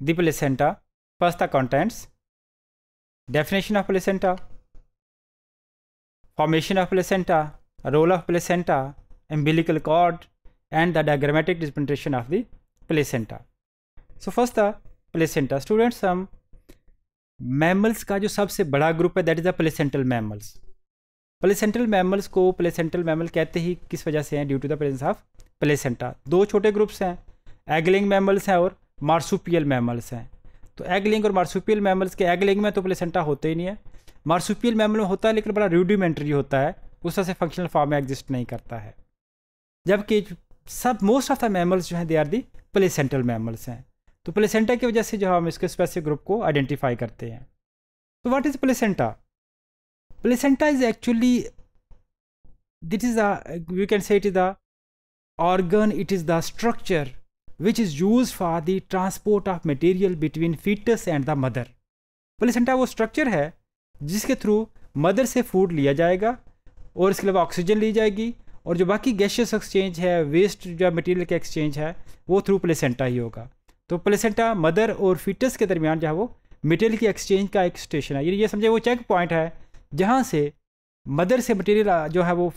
the placenta first the contents definition of placenta formation of placenta role of placenta umbilical cord and the diagrammatic representation of the placenta so first the placenta students some mammals का जो सबसे बड़ा group है that is the placental mammals placental mammals को placental mammal कहते ही किस वजह से हैं due to the presence of placenta दो छोटे ग्रुप्स हैं एगलिंग मैमल्स हैं और मार्सुपियल मैमल्स हैं तो एग लिंग और मार्सुपियल मैमल्स के एग लिंग में तो प्लेसेंटा होते ही नहीं है मार्सुपियल मैमल में होता है लेकिन बड़ा रूडिमेंट्री होता है उस तरह से फंक्शनल फॉर्म में एग्जिस्ट नहीं करता है जबकि सब मोस्ट ऑफ द मैमल्स जो हैं they are the placental mammals हैं तो प्लेसेंटा की वजह से जो हम इसके स्पेसिफिक ग्रुप को आइडेंटिफाई करते हैं तो what is placenta placenta is actually it is the you can say it is the organ it is the structure which is used for the transport of material between fetus and the mother placenta वो structure है जिसके through mother से food लिया जाएगा और इसके अलावा oxygen ली जाएगी और जो बाकी गैशियस एक्सचेंज है वेस्ट जो मटेरियल का एक्सचेंज है वो थ्रू प्लेसेंटा ही होगा तो प्लेसेंटा मदर और फीटस के दरमियान जो है वो मटेरियल की एक्सचेंज का एक स्टेशन है ये समझे वो चेक पॉइंट है जहाँ से मदर से मटेरियल जो है वो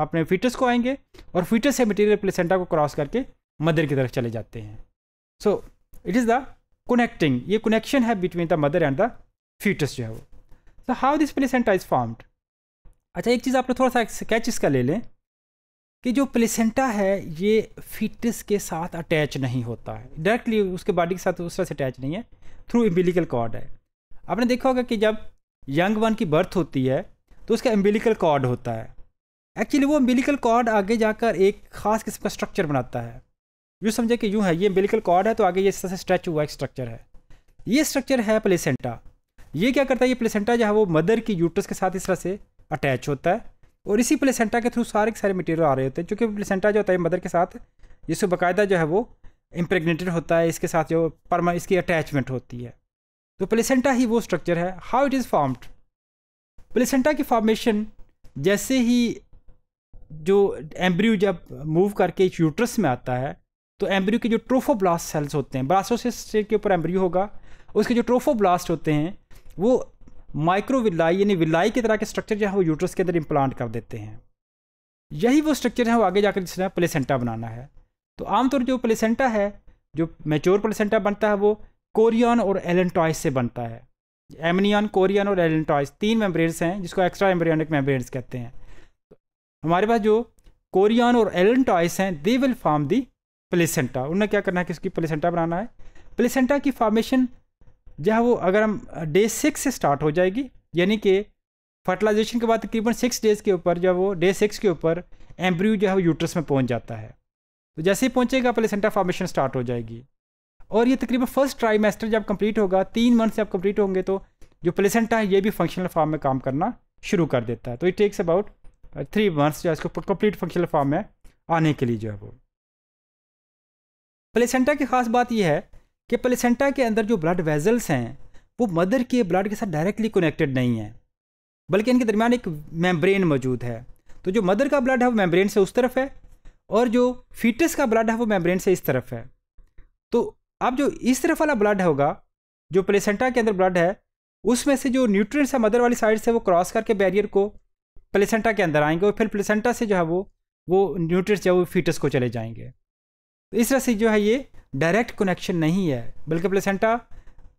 अपने फीटस को आएंगे और फीटस से मटेरियल प्लेसेंटा को क्रॉस करके मदर की तरफ चले जाते हैं so it is the connecting ये कनेक्शन है between the mother and the fetus जो है वो so how this placenta is formed अच्छा एक चीज़ आप लोग थोड़ा सा स्केच इसका ले लें कि जो प्लेसेंटा है ये फीटस के साथ अटैच नहीं होता है डायरेक्टली उसके बॉडी के साथ उस तरह से अटैच नहीं है थ्रू एम्बिलिकल कॉर्ड है आपने देखा होगा कि जब यंग वन की बर्थ होती है तो उसका एम्बिलिकल कॉर्ड होता है एक्चुअली वो एम्बिलिकल कॉर्ड आगे जाकर एक ख़ास किस्म का स्ट्रक्चर बनाता है यूँ समझे कि यूँ है ये बिल्कुल कॉर्ड है तो आगे ये इस तरह से स्ट्रेच हुआ एक स्ट्रक्चर है ये स्ट्रक्चर है प्लेसेंटा ये क्या करता है ये प्लेसेंटा जो है वो मदर की यूटस के साथ इस तरह से अटैच होता है और इसी प्लेसेंटा के थ्रू सारे के सारे मटेरियल आ रहे होते हैं क्योंकि प्लेसेंटा जो होता है मदर के साथ जिसको बाकायदा जो है वो इम्प्रेगनेटेड होता है इसके साथ जो परमा इसकी अटैचमेंट होती है तो प्लेसेंटा ही वो स्ट्रक्चर है how it is formed placenta की फॉर्मेशन जैसे ही जो एम्ब्रियो जब मूव करके यूट्रस में आता है तो एम्ब्रियो के जो ट्रोफोब्लास्ट सेल्स होते हैं ब्लास्टोसिस्ट के ऊपर एम्ब्रियो होगा उसके जो ट्रोफोब्लास्ट होते हैं वो माइक्रोविलाई यानी विलाई की तरह के स्ट्रक्चर जो है वो यूट्रस के अंदर इम्प्लांट कर देते हैं यही वो स्ट्रक्चर है वो आगे जाकर जिसने प्लेसेंटा बनाना है तो आमतौर जो प्लेसेंटा है जो मेच्योर प्लेसेंटा बनता है वो कोरियन और एलेंटॉइस से बनता है एमनियन कोरियन और एलेंटॉयस तीन मेम्ब्रेन्स हैं जिसको एक्स्ट्रा एम्ब्रियोनिक मेम्ब्रेन्स कहते हैं हमारे पास जो कोरियन और एलेंटॉइस हैं they will form the placenta उन्हें क्या करना है कि उसकी प्लेसेंटा बनाना है प्लेसेंटा की फॉर्मेशन जो है वो अगर हम डे सिक्स से स्टार्ट हो जाएगी यानी कि फर्टिलाइजेशन के बाद तकरीबन सिक्स डेज के ऊपर जो वो डे सिक्स के ऊपर एम्ब्रियो जो है वो यूट्रस में पहुंच जाता है तो जैसे ही पहुंचेगा प्लेसेंटा फॉर्मेशन स्टार्ट हो जाएगी और ये तकरीबन फर्स्ट ट्राइमेस्टर जब कंप्लीट होगा तीन मंथ से आप कंप्लीट होंगे तो जो प्लेसेंटा है ये भी फंक्शनल फॉर्म में काम करना शुरू कर देता है तो it takes about three months जो है इसको कंप्लीट फंक्शनल फॉर्म में आने के लिए जो है वो प्लेसेंटा की खास बात यह है कि प्लेसेंटा के अंदर जो ब्लड वेजल्स हैं वो मदर के ब्लड के साथ डायरेक्टली कनेक्टेड नहीं है बल्कि इनके दरमियान एक मेम्ब्रेन मौजूद है तो जो मदर का ब्लड है वो मेम्ब्रेन से उस तरफ है और जो फीटस का ब्लड है वो मेम्ब्रेन से इस तरफ है तो अब जो इस तरफ वाला ब्लड होगा जो प्लेसेंटा के अंदर ब्लड है उसमें से जो न्यूट्रिएंट्स है मदर वाली साइड से वो क्रॉस करके बैरियर को प्लेसेंटा के अंदर आएंगे और फिर प्लेसेंटा से जो है वो वो न्यूट्रिएंट्स जो है वो फीटस को चले जाएंगे तो इस तरह से जो है ये डायरेक्ट कनेक्शन नहीं है बल्कि प्लेसेंटा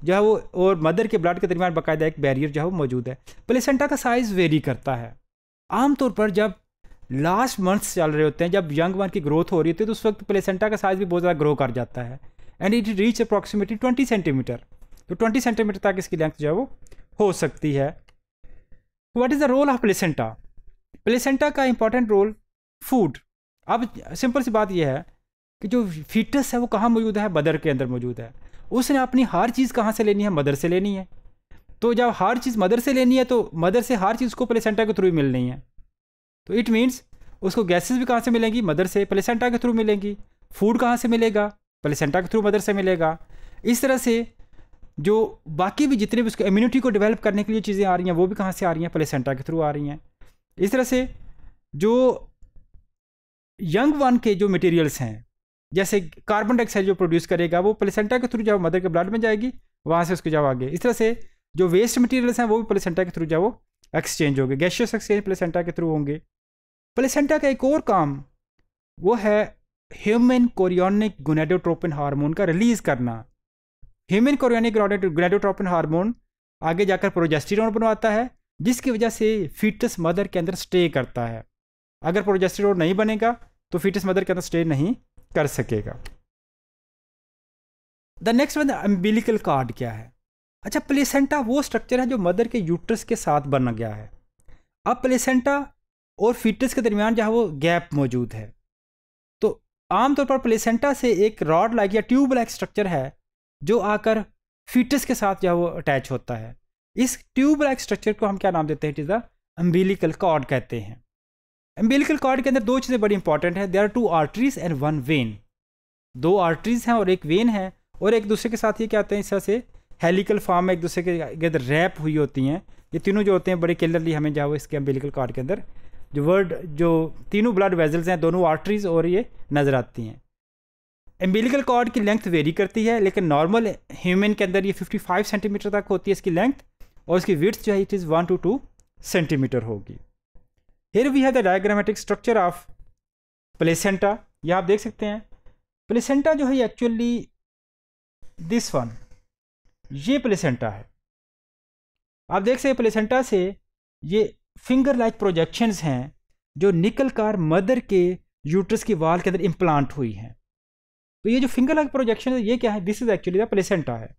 जो है वो और मदर के ब्लड के दरमियान बाकायदा एक बैरियर जो है वो मौजूद है प्लेसेंटा का साइज़ वेरी करता है आमतौर पर जब लास्ट मंथ्स चल रहे होते हैं जब यंग वन की ग्रोथ हो रही होती है तो उस वक्त प्लेसेंटा का साइज़ भी बहुत ज़्यादा ग्रो कर जाता है and it reach approximately twenty centimetre तो ट्वेंटी सेंटीमीटर तक इसकी लेंथ जो है वो हो सकती है what is the role of placenta placenta का इंपॉर्टेंट रोल फूड अब सिंपल सी बात यह है कि जो फिटनेस है वो कहाँ मौजूद है मदर के अंदर मौजूद है उसने अपनी हर चीज़ कहाँ से लेनी है मदर से लेनी है तो जब हर चीज़ मदर से लेनी है तो मदर से हर चीज़ को प्लेसेंटा के थ्रू मिलनी है तो इट मीन्स उसको गैसेस भी कहाँ से मिलेंगी मदर से प्लेसेंटा के थ्रू मिलेंगी फूड कहाँ से मिलेगा प्लेसेंटा के थ्रू मदर से मिलेगा इस तरह से जो बाकी भी जितने भी उसको इम्यूनिटी को डेवलप करने के लिए चीज़ें आ रही हैं वो भी कहाँ से आ रही हैं प्लेसेंटा के थ्रू आ रही हैं इस तरह से जो यंग वन के जो मटेरियल्स हैं जैसे कार्बन डाइऑक्साइड जो प्रोड्यूस करेगा वो प्लेसेंटा के थ्रू जो मदर के ब्लड में जाएगी वहाँ से उसको जाओ आगे इस तरह से जो वेस्ट मटेरियल्स हैं वो भी प्लेसेंटा के थ्रू जाओ एक्सचेंज होंगे गैशियस एक्सचेंज प्लेसेंटा के थ्रू होंगे प्लेसेंटा का एक और काम वो है ह्यूमन कोरियोनिक गुनेडोट्रोपिन हार्मोन का रिलीज करना ह्यूमन कोरियोनिक गुनेडोट्रोपिन हार्मोन आगे जाकर प्रोजेस्टिरोन बनवाता है जिसकी वजह से फीटस मदर के अंदर स्टे करता है अगर प्रोजेस्टिरोन नहीं बनेगा तो फीटस मदर के अंदर स्टे नहीं कर सकेगा the next one umbilical cord क्या है अच्छा प्लेसेंटा वो स्ट्रक्चर है जो मदर के यूट्रस के साथ बना गया है अब प्लेसेंटा और फीटस के दरमियान जो है वो गैप मौजूद है तो आमतौर पर प्लेसेंटा से एक रॉड लाइक या ट्यूब लाइक स्ट्रक्चर है जो आकर फीटस के साथ जो है वो अटैच होता है इस ट्यूब लाइक स्ट्रक्चर को हम क्या नाम देते हैं it is the umbilical cord कहते हैं एम्बेलिकल कॉर्ड के अंदर दो चीज़ें बड़ी इंपॉर्टेंट है they are two arteries and one vein दो आर्टरीज हैं और एक वेन है और एक दूसरे के साथ ये क्या होते हैं इस तरह से हेलिकल फॉर्म में एक दूसरे के अगर रैप हुई होती हैं ये तीनों जो होते हैं बड़े क्लियरली हमें जाओ इसके एम्बेलिकल कार्ड के अंदर जो वर्ड जो तीनों ब्लड वेजल्स हैं दोनों आर्टरीज और ये नज़र आती हैं एम्बेलिकल कार्ड की लेंथ वेरी करती है लेकिन नॉर्मल ह्यूमन के अंदर ये फाइव सेंटीमीटर तक होती है इसकी लेंथ और इसकी विर्थ जो है it is one to two centimetre होगी हेर वी है the diagrammatic structure of यह आप देख सकते हैं प्लेसेंटा जो है एक्चुअली दिस वन ये प्लेसेंटा है आप देख सकते प्लेसेंटा से ये फिंगर लाइक प्रोजेक्शंस हैं जो निकल कार मदर के यूट्रस की वाल के अंदर इम्प्लांट हुई हैं तो ये जो फिंगर लाइक प्रोजेक्शन है ये क्या है this is actually the placenta है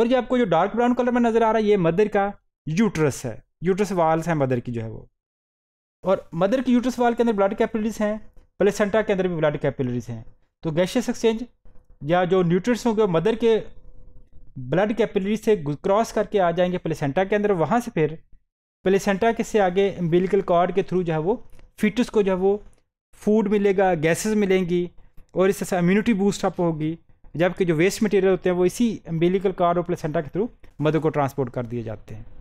और ये आपको जो डार्क ब्राउन कलर में नज़र आ रहा है ये मदर का यूट्रस है यूट्रस वाल्स हैं मदर की जो है वो और मदर की यूट्रस वाल के अंदर ब्लड कैपिलरीज हैं प्लेसेंटा के अंदर भी ब्लड कैपिलरीज हैं तो गैशियस एक्सचेंज या जो न्यूट्रिएंट्स होंगे मदर के ब्लड कैपिलरी से क्रॉस करके आ जाएंगे प्लेसेंटा के अंदर वहाँ से फिर प्लेसेंटा के से आगे एम्बिलिकल कॉर्ड के थ्रू जो है वो फिटस को जो है वो फूड मिलेगा गैसेस मिलेंगी और इससे तरह से इम्यूनिटी बूस्ट अप होगी जबकि जो वेस्ट मटेरियल होते हैं वो इसी एम्बिलिकल कॉर्ड और प्लेसेंटा के थ्रू मदर को ट्रांसपोर्ट कर दिए जाते हैं